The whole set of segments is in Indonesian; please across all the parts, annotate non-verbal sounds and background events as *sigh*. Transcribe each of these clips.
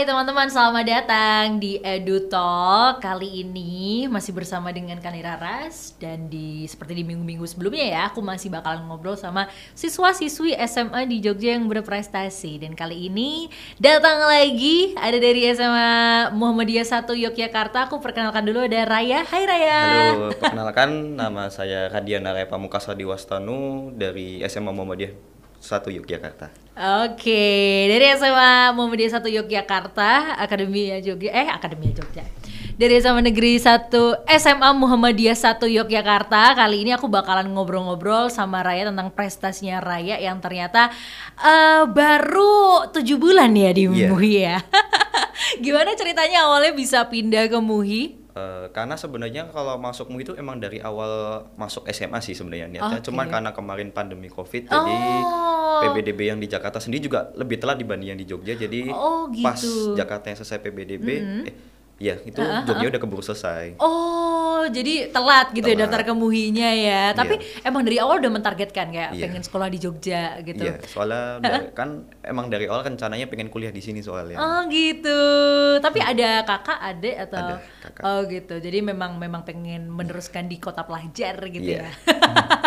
Hai teman-teman, selamat datang di EduTalk Kali ini masih bersama dengan Kanira Ras Dan di seperti di minggu-minggu sebelumnya ya Aku masih bakalan ngobrol sama siswa-siswi SMA di Jogja yang berprestasi Dan kali ini datang lagi ada dari SMA Muhammadiyah 1 Yogyakarta Aku perkenalkan dulu ada Raya, hai Raya Halo, perkenalkan nama saya Radiana Raya Pamukasa Diwastanu dari SMA Muhammadiyah satu Yogyakarta. Oke, dari SMA Muhammadiyah satu Yogyakarta, Akademi Jogja eh Akademi Jogja. Dari SMA Negeri 1 SMA Muhammadiyah satu Yogyakarta, kali ini aku bakalan ngobrol-ngobrol sama Raya tentang prestasinya Raya yang ternyata uh, baru tujuh bulan ya di yeah. MUHI ya. *laughs* Gimana ceritanya awalnya bisa pindah ke MUHI? Uh, karena sebenarnya kalau masukmu itu emang dari awal masuk SMA sih sebenarnya niatnya. Okay. cuma karena kemarin pandemi Covid oh. jadi PBDB yang di Jakarta sendiri juga lebih telat dibanding yang di Jogja. Jadi oh, gitu. pas Jakarta yang selesai PBDB mm -hmm. eh Iya, itu uh, uh, udah keburu selesai. Oh, jadi telat gitu ya telat. ya daftar ke muhi ya. Tapi yeah. emang dari awal udah mentargetkan kayak yeah. pengen sekolah di Jogja gitu. Iya, yeah, soalnya dari, kan emang dari awal rencananya pengen kuliah di sini soalnya. Oh, gitu. Tapi hmm. ada kakak, adik atau ada kakak. Oh, gitu. Jadi memang memang pengen meneruskan di kota pelajar gitu yeah. ya. Hmm.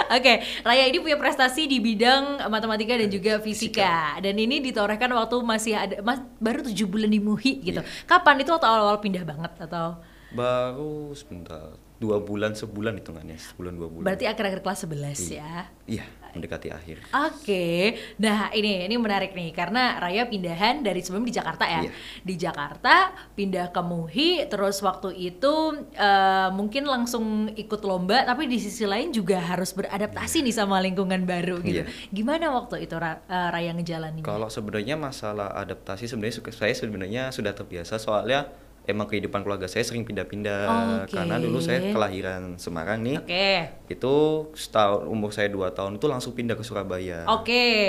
*laughs* okay. Raya ini punya prestasi di bidang matematika dan juga fisika. fisika. Dan ini ditorehkan waktu masih ada mas, baru tujuh bulan di Muhi gitu. Yeah. Kapan itu waktu awal-awal pindah banget atau? Baru sebentar dua bulan sebulan hitungannya sebulan dua bulan berarti akhir-akhir kelas sebelas iya. ya iya mendekati akhir oke okay. nah ini ini menarik nih karena Raya pindahan dari sebelum di Jakarta ya iya. di Jakarta pindah ke Muhi terus waktu itu uh, mungkin langsung ikut lomba tapi di sisi lain juga harus beradaptasi iya. nih sama lingkungan baru gitu iya. gimana waktu itu eh, Raya ngejalanin kalau sebenarnya masalah adaptasi sebenarnya saya sebenarnya sudah terbiasa soalnya emang kehidupan keluarga saya sering pindah-pindah okay. karena dulu saya kelahiran Semarang nih. Okay. Itu setahun umur saya dua tahun itu langsung pindah ke Surabaya. Oke. Okay.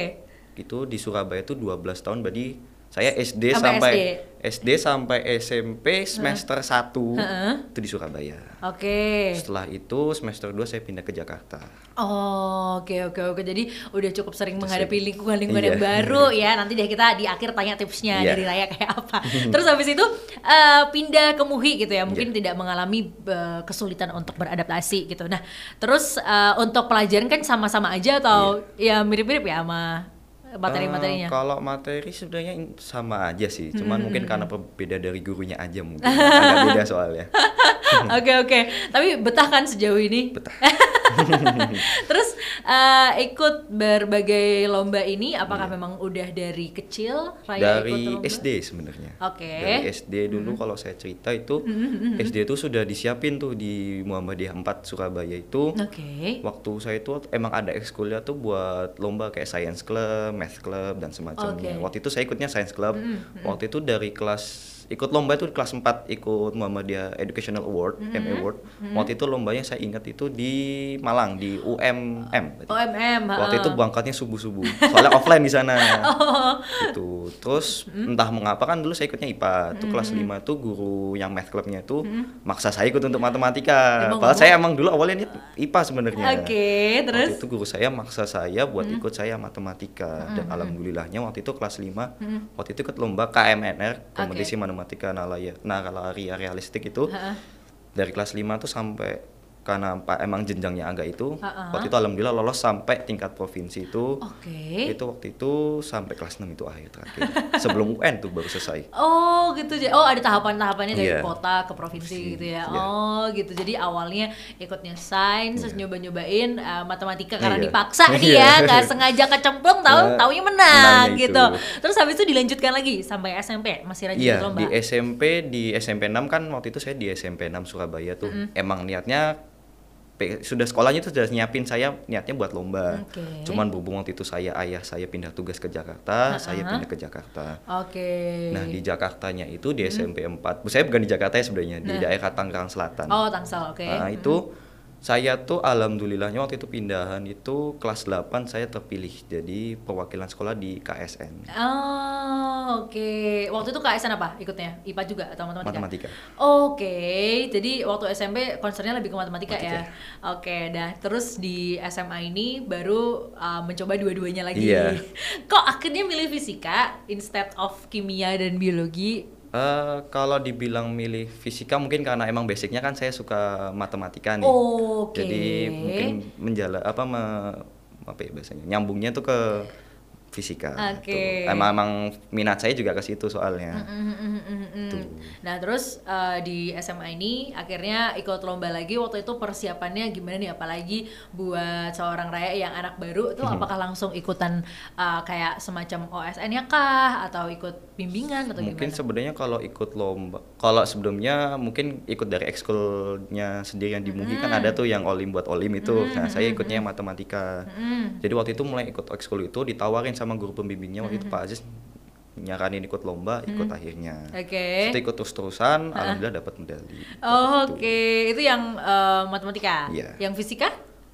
Itu di Surabaya itu 12 tahun berarti saya SD sampai, SD. SD sampai SMP semester uh. 1 uh -uh. itu di Surabaya. Oke. Okay. Setelah itu semester 2 saya pindah ke Jakarta. Oh, oke oke oke. Jadi udah cukup sering Terus menghadapi lingkungan-lingkungan iya. yang baru *laughs* ya. Nanti deh kita di akhir tanya tipsnya yeah. dari Raya kayak apa. *laughs* Terus habis itu uh, pindah ke Muhi gitu ya. Mungkin yeah. tidak mengalami uh, kesulitan untuk beradaptasi gitu. Nah, terus uh, untuk pelajaran kan sama-sama aja atau yeah. ya mirip-mirip ya sama materi-materinya? Uh, eh, kalau materi sebenarnya sama aja sih, cuman hmm. mungkin karena beda dari gurunya aja mungkin agak beda soalnya. *laughs* *laughs* Oke oke. Tapi betah kan sejauh ini? Betah. *laughs* Terus uh, ikut berbagai lomba ini apakah yeah. memang udah dari kecil Dari ikut SD sebenarnya. Oke. Okay. Dari SD dulu hmm. kalau saya cerita itu mm-hmm, hmm. SD itu sudah disiapin tuh di Muhammadiyah 4 Surabaya itu. Oke. Okay. Waktu saya itu emang ada ekskulnya tuh buat lomba kayak science club, math club dan semacamnya. Okay. Waktu itu saya ikutnya science club. Hmm. Waktu itu dari kelas ikut lomba itu kelas 4 ikut Muhammadiyah Educational Award, mm -hmm. M mm-hmm. Award. Mm -hmm. Waktu itu lombanya saya ingat itu di Malang di UMM. UMM. Waktu uh. itu bangkatnya subuh-subuh. Soalnya *laughs* offline di sana. Oh. Itu. Terus mm entah mengapa kan dulu saya ikutnya IPA. Tuh mm -hmm. kelas 5 mm-hmm. tuh guru yang math clubnya itu mm maksa saya ikut untuk matematika. Emang Padahal saya emang dulu awalnya ini IPA sebenarnya. Oke, okay, terus waktu itu guru saya maksa saya buat mm ikut saya matematika mm -hmm. dan alhamdulillahnya waktu itu kelas 5 mm waktu itu ikut lomba KMNR kompetisi okay matematika nalaya nah kalau area realistik itu uh -huh. dari kelas 5 tuh sampai karena emang jenjangnya agak itu uh -uh. waktu itu alhamdulillah lolos sampai tingkat provinsi itu okay. itu waktu itu sampai kelas 6 itu akhir terakhir sebelum UN *laughs* tuh baru selesai oh gitu jadi oh ada tahapan-tahapannya dari yeah. kota ke provinsi si, gitu ya yeah. oh gitu jadi awalnya ikutnya sains yeah. terus iya. nyoba-nyobain uh, matematika karena yeah. dipaksa yeah. *laughs* nih ya iya. nggak sengaja kecemplung tahu uh, taunya menang, menang gitu itu. terus habis itu dilanjutkan lagi sampai SMP masih rajin yeah, lomba di SMP di SMP 6 kan waktu itu saya di SMP 6 Surabaya tuh mm -hmm. emang niatnya sudah sekolahnya itu sudah nyiapin saya niatnya buat lomba okay. cuman berhubung waktu itu saya ayah saya pindah tugas ke Jakarta saya uh -huh. pindah ke Jakarta oke okay. nah di Jakartanya itu di SMP hmm. 4 saya bukan di Jakarta ya sebenarnya nah. di daerah Tangerang Selatan oh Tangsel oke okay. nah itu hmm saya tuh alhamdulillahnya waktu itu pindahan itu kelas 8 saya terpilih jadi perwakilan sekolah di KSN. Oh, oke. Okay. Waktu itu KSN apa ikutnya? IPA juga atau matematika? Matematika. Oke, okay. jadi waktu SMP concernnya lebih ke matematika, ya? matematika. ya. Oke, okay, dah. Terus di SMA ini baru uh, mencoba dua-duanya lagi. Iya. *laughs* Kok akhirnya milih fisika instead of kimia dan biologi? Uh, kalau dibilang milih fisika mungkin karena emang basicnya kan saya suka matematika nih. Oh, okay. Jadi mungkin menjala apa me, apa ya biasanya nyambungnya tuh ke fisika. Oke. Okay. Emang emang minat saya juga ke situ soalnya. Mm, mm, Tuh. Nah, terus uh, di SMA ini akhirnya ikut lomba lagi. Waktu itu persiapannya gimana nih apalagi buat seorang raya yang anak baru itu mm-hmm. apakah langsung ikutan uh, kayak semacam OSN-nya kah atau ikut bimbingan atau mungkin gimana? Mungkin sebenarnya kalau ikut lomba kalau sebelumnya mungkin ikut dari ekskulnya sendiri yang dimungkin kan ada tuh yang olim buat olim itu. Mm, nah, saya ikutnya matematika. Mm. Jadi waktu itu mulai ikut ekskul itu ditawarin sama guru pembimbingnya waktu mm -hmm. itu mm-hmm. Pak Aziz nyaranin ikut lomba, ikut hmm. akhirnya. Oke. Okay. Setelah ikut terus-terusan, alhamdulillah dapat medali. Oh, Oke, okay. itu yang uh, matematika. Yeah. Yang fisika?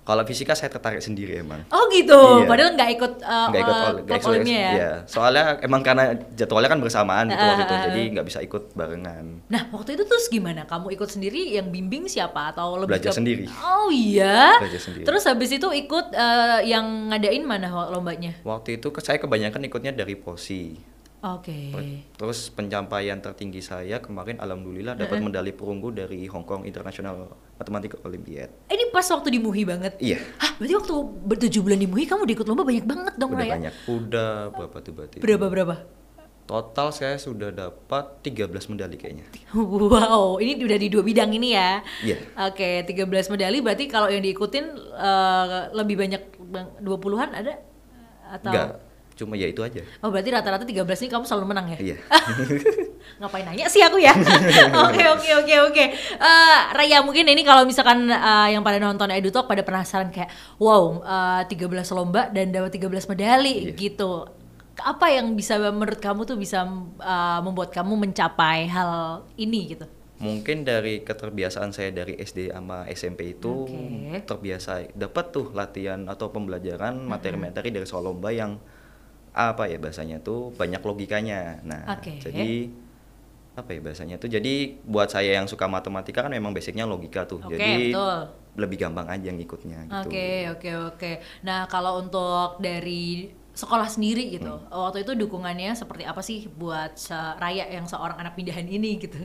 Kalau fisika saya tertarik sendiri emang. Oh gitu. Iya. Padahal nggak ikut uh, nggak ikut eh, all, uh, gak ikut ya. Iya. Soalnya emang karena jadwalnya kan bersamaan gitu uh, waktu itu, eh, jadi nggak bisa ikut barengan. Nah waktu itu terus gimana? Kamu ikut sendiri? Yang bimbing siapa atau lebih belajar ke... sendiri? Oh iya. Belajar sendiri. Terus habis itu ikut uh, yang ngadain mana lombanya? Waktu itu saya kebanyakan ikutnya dari posi. Oke. Okay. Terus pencapaian tertinggi saya kemarin alhamdulillah dapat uh -uh. medali perunggu dari Hong Kong International matematika olimpiade. Ini pas waktu di MUHI banget. Iya. Hah, berarti waktu bertujuh bulan di MUHI kamu diikut lomba banyak banget dong, Udah Raya? banyak. Udah berapa tuh berarti? Berapa berapa? Total saya sudah dapat 13 medali kayaknya. Wow, ini udah di dua bidang ini ya. Iya. Yeah. Oke, okay, 13 medali berarti kalau yang diikutin uh, lebih banyak 20-an ada atau Enggak cuma ya itu aja oh berarti rata-rata 13 ini kamu selalu menang ya iya *laughs* ngapain nanya sih aku ya *laughs* oke oke oke oke eh, Raya mungkin ini kalau misalkan uh, yang pada nonton edutalk pada penasaran kayak wow uh, eh, 13 lomba dan dapat 13 medali yeah. gitu apa yang bisa menurut kamu tuh bisa uh, membuat kamu mencapai hal ini gitu mungkin dari keterbiasaan saya dari SD sama SMP itu okay. terbiasa dapat tuh latihan atau pembelajaran materi-materi dari soal lomba yang apa ya bahasanya tuh banyak logikanya. Nah, okay. jadi apa ya bahasanya tuh jadi buat saya yang suka matematika kan memang basicnya logika tuh. Okay, jadi betul. lebih gampang aja ngikutnya gitu. Oke, oke, oke. Nah, kalau untuk dari sekolah sendiri gitu. Hmm. Waktu itu dukungannya seperti apa sih buat Raya yang seorang anak pindahan ini gitu?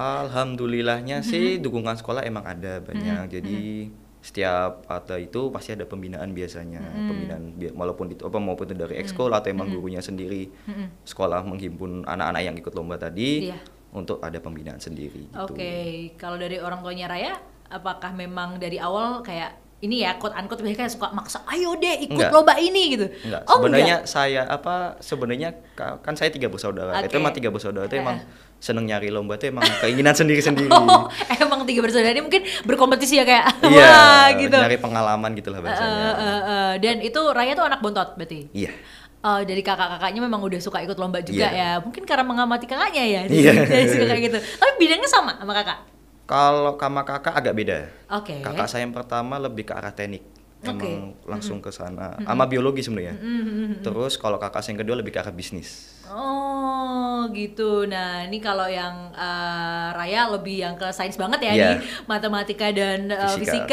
Alhamdulillahnya sih *laughs* dukungan sekolah emang ada banyak. Hmm, jadi hmm setiap atau itu pasti ada pembinaan biasanya mm. pembinaan walaupun itu apa maupun itu dari ekskul mm. atau emang mm. gurunya sendiri mm. sekolah menghimpun anak-anak yang ikut lomba tadi yeah. untuk ada pembinaan sendiri. Gitu. Oke, okay. kalau dari orang tuanya Raya, apakah memang dari awal kayak ini ya quote unquote biasanya suka maksa ayo deh ikut Enggak. lomba ini gitu Enggak. oh sebenarnya saya apa sebenarnya kan saya tiga bersaudara okay. itu emang tiga bersaudara itu emang seneng nyari lomba itu emang keinginan sendiri *laughs* sendiri oh, emang tiga bersaudara ini mungkin berkompetisi ya kayak *laughs* iya, wah gitu nyari pengalaman gitulah biasanya uh, uh, uh, dan itu Raya tuh anak bontot berarti iya yeah oh, uh, dari kakak-kakaknya memang udah suka ikut lomba juga yeah. ya mungkin karena mengamati kakaknya ya yeah. *laughs* jadi suka kayak gitu tapi bidangnya sama sama kakak kalau sama kakak agak beda. Oke. Okay. Kakak saya yang pertama lebih ke arah teknik. Emang okay. langsung ke sana. Mm -hmm. Sama biologi sebenarnya. Mm -hmm. Terus kalau kakak saya yang kedua lebih ke arah bisnis. Oh, gitu. Nah, ini kalau yang uh, Raya lebih yang ke sains banget ya yeah. nih, iya. matematika dan uh, fisika.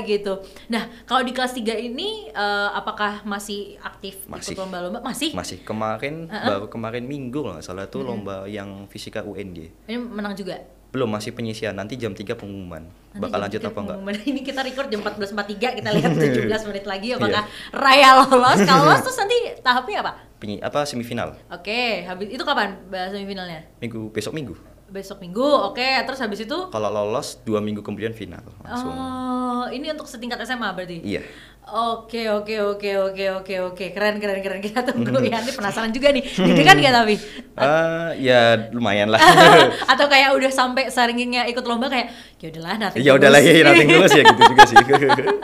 fisika gitu. Nah, kalau di kelas 3 ini uh, apakah masih aktif masih. ikut lomba-lomba? Masih? Masih. Kemarin uh -huh. baru kemarin minggu nggak salah tuh -hmm. lomba yang fisika UNJ. Ini menang juga? belum masih penyisian nanti jam 3 pengumuman nanti bakal lanjut apa enggak ini kita record jam 14.43 kita lihat 17 *laughs* menit lagi apakah yeah. Raya lolos kalau lolos *laughs* terus nanti tahapnya apa Penyi apa semifinal oke okay. habis itu kapan semifinalnya minggu besok minggu besok minggu oke okay. terus habis itu kalau lolos dua minggu kemudian final langsung oh ini untuk setingkat SMA berarti iya yeah. Oke oke oke oke oke oke keren keren keren kita tunggu mm-hmm. ya nanti penasaran juga nih jadi kan ya tapi? Uh, ya lumayan lah. *laughs* Atau kayak udah sampai seringnya ikut lomba kayak ya udahlah nanti. Ya udahlah ya nanti dulu sih gitu juga sih.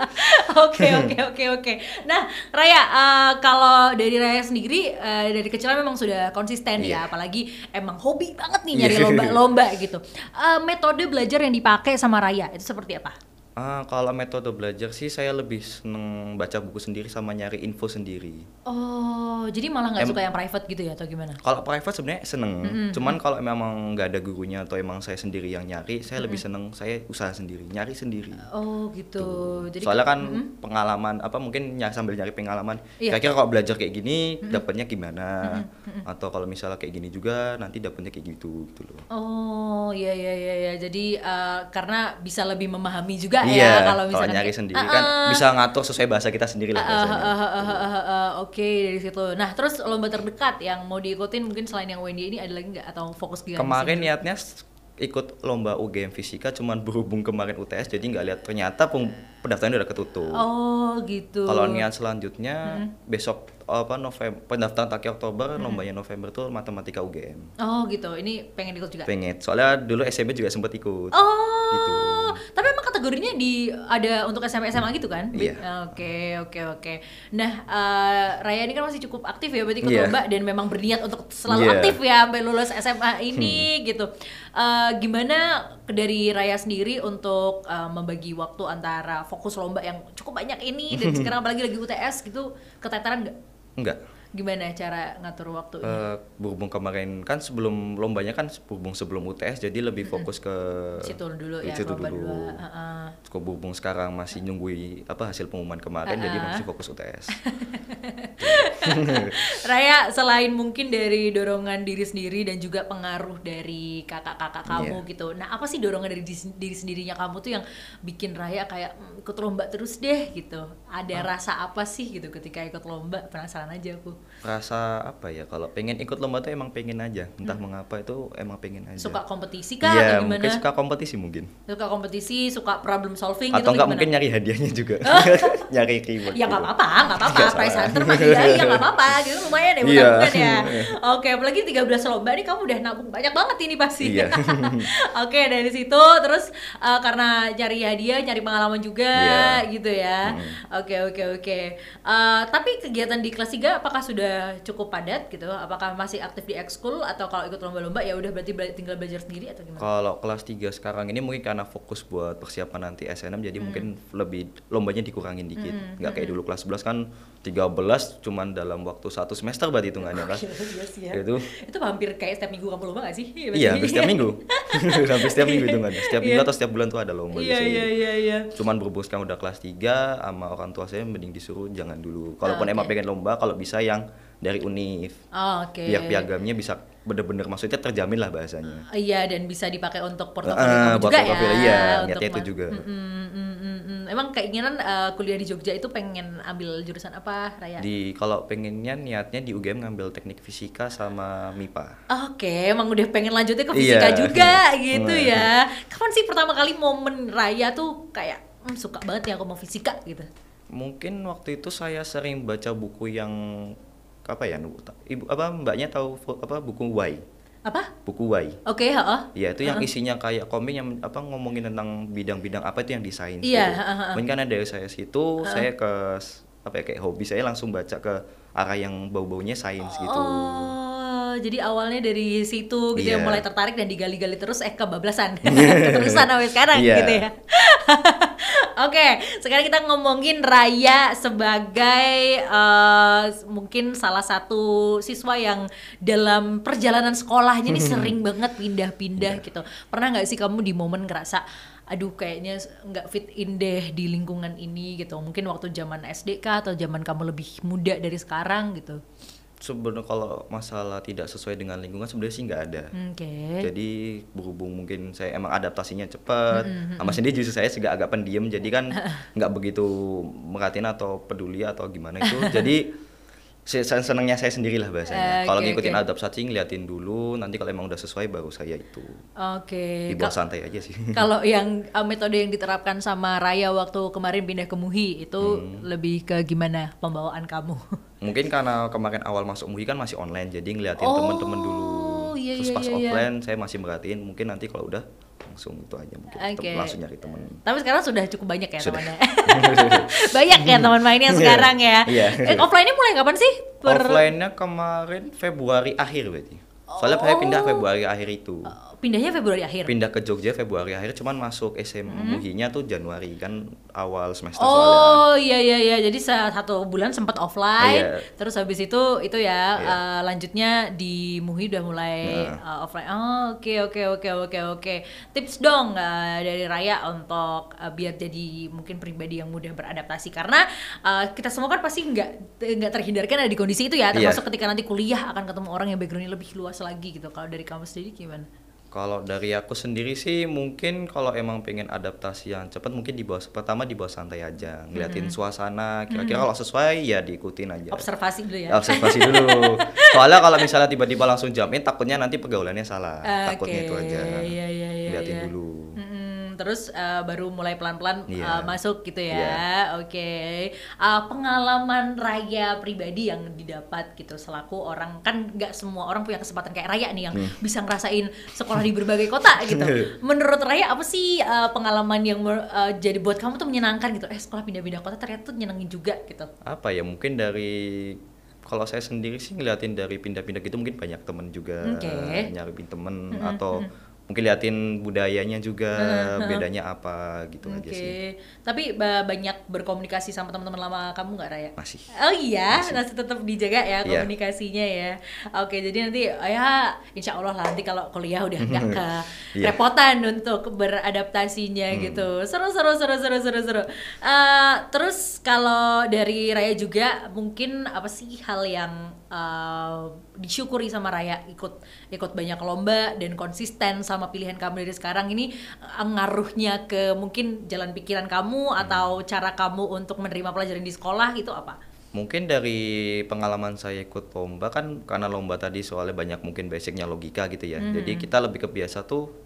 *laughs* Oke oke oke oke. Nah Raya uh, kalau dari Raya sendiri uh, dari kecil memang sudah konsisten yeah. ya iya. apalagi emang hobi banget nih iya. nyari lomba-lomba gitu. Uh, *laughs* metode belajar yang dipakai sama Raya itu seperti apa? Uh, kalau metode belajar sih saya lebih seneng baca buku sendiri sama nyari info sendiri. Oh, jadi malah nggak suka yang private gitu ya atau gimana? Kalau private sebenarnya seneng, mm-hmm. cuman kalau memang nggak ada gurunya atau emang saya sendiri yang nyari, saya mm-hmm. lebih seneng saya usaha sendiri, nyari sendiri. Oh gitu. Jadi soalnya kan mm-hmm. pengalaman apa mungkin ny- sambil nyari pengalaman. Iya. Kira-kira kalau belajar kayak gini mm-hmm. dapatnya gimana? Mm-hmm. Atau kalau misalnya kayak gini juga nanti dapetnya kayak gitu gitu loh. Oh iya iya iya. iya. Jadi uh, karena bisa lebih memahami juga iya, ya kalau misalnya nyari sendiri uh, kan ah, ah. bisa ngatur sesuai bahasa kita sendiri lah uh, uh, uh, uh, uh, uh, uh, oke okay, dari situ nah terus lomba terdekat yang mau diikutin mungkin selain yang Wendy ini ada lagi nggak atau fokus gimana kemarin niatnya ikut lomba UGM fisika cuman berhubung kemarin UTS jadi nggak lihat ternyata pun pendaftaran udah ketutup. Oh gitu. Kalau niat selanjutnya hmm. besok apa November pendaftaran terakhir Oktober hmm. lombanya November tuh matematika UGM. Oh gitu. Ini pengen ikut juga. Pengen. Soalnya dulu SMP juga sempat ikut. Oh. Gitu. Tapi emang kategorinya di ada untuk SMA SMA gitu kan? Iya. Oke, oke, oke. Nah, uh, Raya ini kan masih cukup aktif ya berarti ikut yeah. dan memang berniat untuk selalu yeah. aktif ya sampai lulus SMA ini hmm. gitu. Uh, gimana dari Raya sendiri untuk uh, membagi waktu antara fokus lomba yang cukup banyak ini dan *laughs* sekarang apalagi lagi UTS gitu keteteran nggak? Enggak. Gimana cara ngatur waktu ini? Uh, berhubung kemarin kan sebelum lombanya kan berhubung sebelum UTS jadi lebih fokus ke situ dulu ya situ dulu. Uh -uh. berhubung sekarang masih nunggui apa hasil pengumuman kemarin uh -uh. jadi masih fokus UTS. *laughs* *laughs* Raya selain mungkin dari dorongan diri sendiri dan juga pengaruh dari kakak-kakak kamu yeah. gitu. Nah, apa sih dorongan dari diri sendirinya kamu tuh yang bikin Raya kayak hmm, ikut lomba terus deh gitu? Ada hmm. rasa apa sih gitu ketika ikut lomba? Penasaran aja aku. Rasa apa ya? Kalau pengen ikut lomba tuh emang pengen aja. Entah hmm. mengapa itu emang pengen aja. Suka kompetisi kah yeah, atau gimana? suka kompetisi mungkin. Suka kompetisi, suka problem solving atau gitu. Atau mungkin nyari hadiahnya juga. *laughs* nyari keyword Ya nggak gitu. apa-apa, nggak apa-apa. Price hunter mah ya nggak apa-apa gitu lumayan ya iya. bukan yeah. ya *laughs* iya. oke apalagi 13 lomba nih kamu udah nabung banyak banget ini pasti yeah. *laughs* oke dari situ terus uh, karena cari hadiah cari pengalaman juga yeah. gitu ya oke oke oke eh, tapi kegiatan di kelas 3 apakah sudah cukup padat gitu apakah masih aktif di ekskul atau kalau ikut lomba-lomba ya udah berarti tinggal belajar sendiri atau gimana kalau kelas 3 sekarang ini mungkin karena fokus buat persiapan nanti SNM jadi hmm. mungkin lebih lombanya dikurangin dikit mm, nggak hmm. kayak dulu kelas 11 kan 13 cuman dalam waktu satu semester berarti hitungannya kan. Iya, yes. Ya. Itu itu hampir kayak setiap minggu kamu lomba gak sih? iya, hampir setiap iya. minggu. *laughs* hampir setiap minggu itu hitungannya. Setiap minggu iya. atau setiap bulan tuh ada lomba iya, biasanya iya, gitu. iya, iya. Cuman berhubung sekarang udah kelas tiga, sama orang tua saya mending disuruh jangan dulu. Kalaupun okay. Ah, emang pengen lomba kalau bisa yang dari UNIF. Oh, Oke. Okay. Biar piagamnya bisa bener-bener maksudnya terjamin lah bahasanya. Uh, iya dan bisa dipakai untuk portofolio uh, juga ya? portofolio, ya. Iya, niatnya itu juga. Mm, mm, mm, mm, mm. Emang keinginan uh, kuliah di Jogja itu pengen ambil jurusan apa, Raya? Di kalau pengennya niatnya di UGM ngambil teknik fisika sama MIPA. Oke, okay, emang udah pengen lanjutnya ke iya. fisika iya, juga *laughs* gitu nah. ya. Kapan sih pertama kali momen Raya tuh kayak hmm, suka banget ya aku mau fisika gitu? Mungkin waktu itu saya sering baca buku yang apa ya ibu apa mbaknya tahu apa buku Wai apa buku Wai oke okay, heeh uh, ya itu uh, yang isinya kayak komik yang apa ngomongin tentang bidang-bidang apa itu yang desain iya yeah, mungkin karena dari saya situ uh, saya ke apa ya kayak hobi saya langsung baca ke arah yang bau-baunya sains gitu. oh. gitu jadi awalnya dari situ gitu yeah. ya iya. mulai tertarik dan digali-gali terus eh kebablasan *laughs* keterusan sampai sekarang yeah. gitu ya *laughs* Oke, sekarang kita ngomongin Raya sebagai uh, mungkin salah satu siswa yang dalam perjalanan sekolahnya ini *laughs* sering banget pindah-pindah yeah. gitu. Pernah nggak sih kamu di momen ngerasa aduh kayaknya nggak fit in deh di lingkungan ini gitu. Mungkin waktu zaman SD kah atau zaman kamu lebih muda dari sekarang gitu sebenarnya kalau masalah tidak sesuai dengan lingkungan sebenarnya sih nggak ada. Okay. Jadi berhubung mungkin saya emang adaptasinya cepat, mm -hmm. sama sendiri justru saya juga agak pendiam, jadi kan *laughs* nggak begitu merhatiin atau peduli atau gimana itu. *laughs* Jadi senengnya saya sendirilah bahasanya. okay, eh, kalau ngikutin okay. adaptasi liatin dulu, nanti kalau emang udah sesuai baru saya itu. Oke. Okay. Dibuat santai aja sih. *laughs* Kalau yang uh, metode yang diterapkan sama Raya waktu kemarin pindah ke Muhi itu hmm. lebih ke gimana pembawaan kamu? *laughs* Mungkin karena kemarin awal masuk Muhi kan masih online, jadi ngeliatin oh, temen-temen dulu. Iya, Terus iya, pas iya, iya. offline saya masih merhatiin, mungkin nanti kalau udah langsung itu aja mungkin okay. langsung nyari teman. Tapi sekarang sudah cukup banyak ya sudah. temannya. *laughs* banyak ya teman mainnya iya. sekarang ya. Yeah. Iya. Offline-nya mulai kapan sih? Per... Offline-nya kemarin Februari akhir berarti. Soalnya oh. saya pindah oh. Februari akhir itu. Oh pindahnya Februari akhir pindah ke Jogja Februari akhir cuman masuk SMA hmm. tuh Januari kan awal semester oh, soalnya oh iya iya iya jadi satu bulan sempat offline yeah. terus habis itu itu ya yeah. Iya. uh, lanjutnya di Muhi udah mulai nah. uh, offline oh oke okay, oke okay, oke okay, oke oke tips dong uh, dari Raya untuk uh, biar jadi mungkin pribadi yang mudah beradaptasi karena uh, kita semua kan pasti nggak nggak terhindarkan ada di kondisi itu ya iya. termasuk yeah. ketika nanti kuliah akan ketemu orang yang backgroundnya lebih luas lagi gitu kalau dari kamu sendiri gimana kalau dari aku sendiri sih mungkin kalau emang pengen adaptasi yang cepat mungkin di bawah pertama di bawah santai aja ngeliatin mm -hmm. suasana kira-kira kalau sesuai ya diikutin aja. Observasi dulu ya. Observasi dulu. *laughs* Soalnya kalau misalnya tiba-tiba langsung jamin takutnya nanti pergaulannya salah. Okay. Ah, takutnya itu aja. yeah, iya, iya, iya, yeah, yeah, Liatin yeah. dulu terus uh, baru mulai pelan-pelan yeah. uh, iya. masuk gitu ya. Yeah. Oke. Okay. Uh, eh, pengalaman Raya pribadi yang didapat gitu selaku orang kan nggak semua orang punya kesempatan kayak Raya nih yang hmm. bisa ngerasain sekolah di berbagai kota gitu. *laughs* Menurut Raya apa sih uh, pengalaman yang uh, jadi buat kamu tuh menyenangkan gitu? Eh sekolah pindah-pindah kota ternyata tuh nyenengin juga gitu. Apa ya mungkin dari kalau saya sendiri sih ngeliatin dari pindah-pindah gitu mungkin banyak temen juga okay. nyariin temen mm -hmm. atau mungkin liatin budayanya juga bedanya apa gitu okay. aja sih. Tapi banyak berkomunikasi sama teman-teman lama kamu nggak Raya? Masih. Oh iya, masih, masih tetap dijaga ya iya. komunikasinya yeah. ya. Oke, jadi nanti ya insya Allah lah nanti kalau kuliah udah *laughs* nggak ke yeah. Iya. repotan untuk beradaptasinya hmm. gitu. Seru seru seru seru seru seru. Uh, terus kalau dari Raya juga mungkin apa sih hal yang Uh, disyukuri sama Raya ikut ikut banyak lomba dan konsisten sama pilihan kamu dari sekarang ini uh, ngaruhnya ke mungkin jalan pikiran kamu hmm. atau cara kamu untuk menerima pelajaran di sekolah itu apa? Mungkin dari pengalaman saya ikut lomba kan karena lomba tadi soalnya banyak mungkin basicnya logika gitu ya. Hmm. Jadi kita lebih kebiasa tuh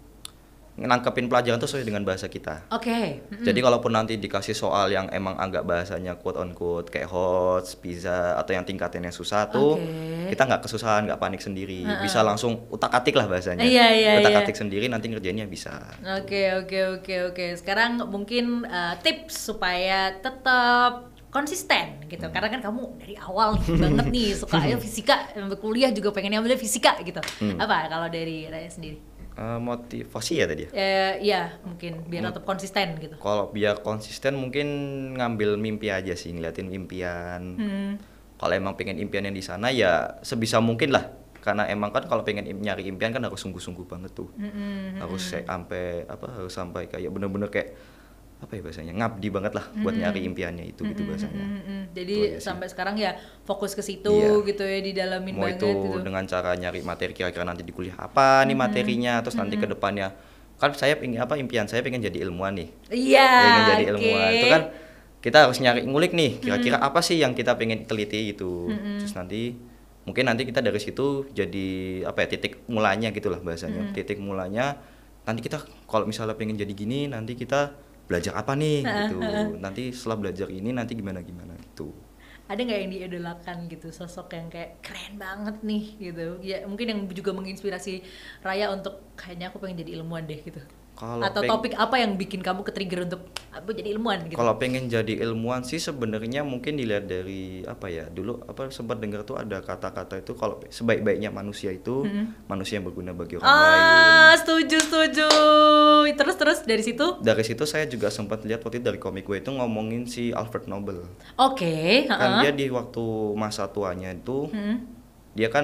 nangkepin pelajaran tuh sesuai dengan bahasa kita. Oke. Okay. Mm-hmm. Jadi kalaupun nanti dikasih soal yang emang agak bahasanya quote on quote kayak hot, pizza atau yang yang susah tuh, okay. kita nggak kesusahan, nggak panik sendiri, uh-uh. bisa langsung utak atik lah bahasanya. Iya yeah, iya. Yeah, utak iya. atik yeah. sendiri nanti ngerjainnya bisa. Oke okay, oke okay, oke okay, oke. Okay. Sekarang mungkin uh, tips supaya tetap konsisten gitu hmm. karena kan kamu dari awal banget nih *laughs* suka ya fisika kuliah juga pengen ambil fisika gitu hmm. apa kalau dari Raya sendiri Eh, motivasi ya tadi ya? Eh, iya mungkin biar hmm. tetap konsisten gitu. Kalau biar konsisten mungkin ngambil mimpi aja sih ngeliatin impian. Hmm. Kalau emang pengen impian yang di sana ya sebisa mungkin lah karena emang kan kalau pengen nyari impian kan harus sungguh-sungguh banget tuh mm -hmm. harus hmm. sampai apa harus sampai kayak bener-bener kayak apa ya bahasanya ngabdi banget lah buat mm -hmm. nyari impiannya itu mm -hmm. gitu bahasanya. Mm -hmm. Jadi gitu sampai sekarang ya fokus ke situ iya. gitu ya didalamin Mau banget itu gitu. dengan cara nyari materi kira-kira nanti di kuliah apa nih materinya terus nanti ke depannya kan saya ingin apa impian saya pengen jadi ilmuwan nih. Iya. Yeah, pengen jadi okay. ilmuwan itu kan kita harus nyari ngulik nih kira-kira apa sih yang kita pengen teliti gitu. Terus nanti mungkin nanti kita dari situ jadi apa ya titik mulanya gitulah bahasanya. Titik mulanya nanti kita kalau misalnya pengen jadi gini nanti kita belajar apa nih nah. gitu *laughs* nanti setelah belajar ini nanti gimana gimana gitu ada nggak yang diidolakan gitu sosok yang kayak keren banget nih gitu ya mungkin yang juga menginspirasi Raya untuk kayaknya aku pengen jadi ilmuwan deh gitu kalau atau peng... topik apa yang bikin kamu ke trigger untuk aku ah, jadi ilmuwan gitu? Kalau pengen jadi ilmuwan sih sebenarnya mungkin dilihat dari apa ya dulu apa sempat dengar tuh ada kata-kata itu kalau sebaik-baiknya manusia itu hmm. manusia yang berguna bagi orang ah, lain. setuju setuju. Terus terus dari situ? Dari situ saya juga sempat lihat waktu itu dari komik gue itu ngomongin si Alfred Nobel. Oke. Okay, kan uh -huh. dia di waktu masa tuanya itu hmm. dia kan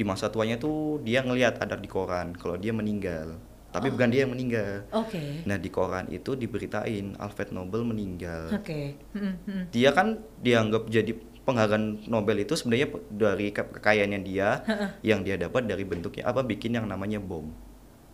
di masa tuanya tuh dia ngelihat ada di koran kalau dia meninggal tapi oh. bukan dia yang meninggal. Oke. Okay. Nah di koran itu diberitain Alfred Nobel meninggal. Oke. Okay. Hmm, hmm. Dia kan dianggap jadi penghargaan Nobel itu sebenarnya dari ke kekayaannya dia yang dia dapat dari bentuknya apa bikin yang namanya bom.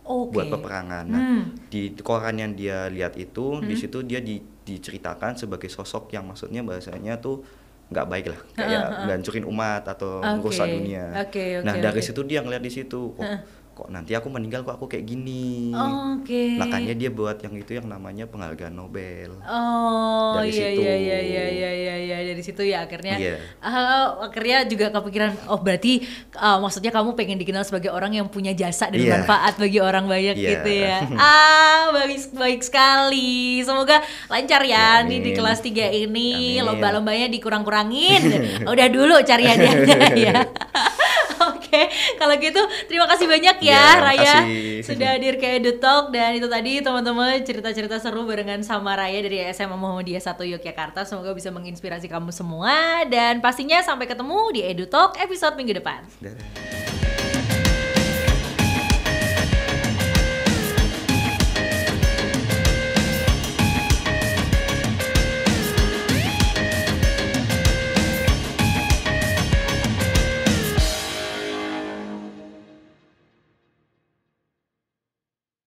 Okay. buat peperangan. Nah, hmm. di koran yang dia lihat itu, hmm. di situ dia di, diceritakan sebagai sosok yang maksudnya bahasanya tuh nggak baik lah, kayak uh, umat atau okay. merusak dunia. Okay, okay, nah, dari situ dia ngeliat di situ, oh, kok nanti aku meninggal kok aku kayak gini. Oke. Okay. Makanya dia buat yang itu yang namanya penghargaan Nobel. Oh dari iya, situ. iya iya iya iya iya iya dari situ ya akhirnya. Yeah. Iya. Uh, akhirnya juga kepikiran oh berarti uh, maksudnya kamu pengen dikenal sebagai orang yang punya jasa dan yeah. manfaat bagi orang banyak yeah. gitu ya. *laughs* ah baik baik sekali. Semoga lancar ya Amin. nih di kelas 3 ini lomba-lombanya dikurang-kurangin. *laughs* Udah dulu cari hadiahnya ya. *laughs* Oke, *laughs* kalau gitu terima kasih banyak ya yeah, iya, Raya sudah hadir ke Edu Talk dan itu tadi teman-teman cerita-cerita seru barengan sama Raya dari SMA Muhammadiyah 1 Yogyakarta. Semoga bisa menginspirasi kamu semua dan pastinya sampai ketemu di Edu Talk episode minggu depan. Dadah.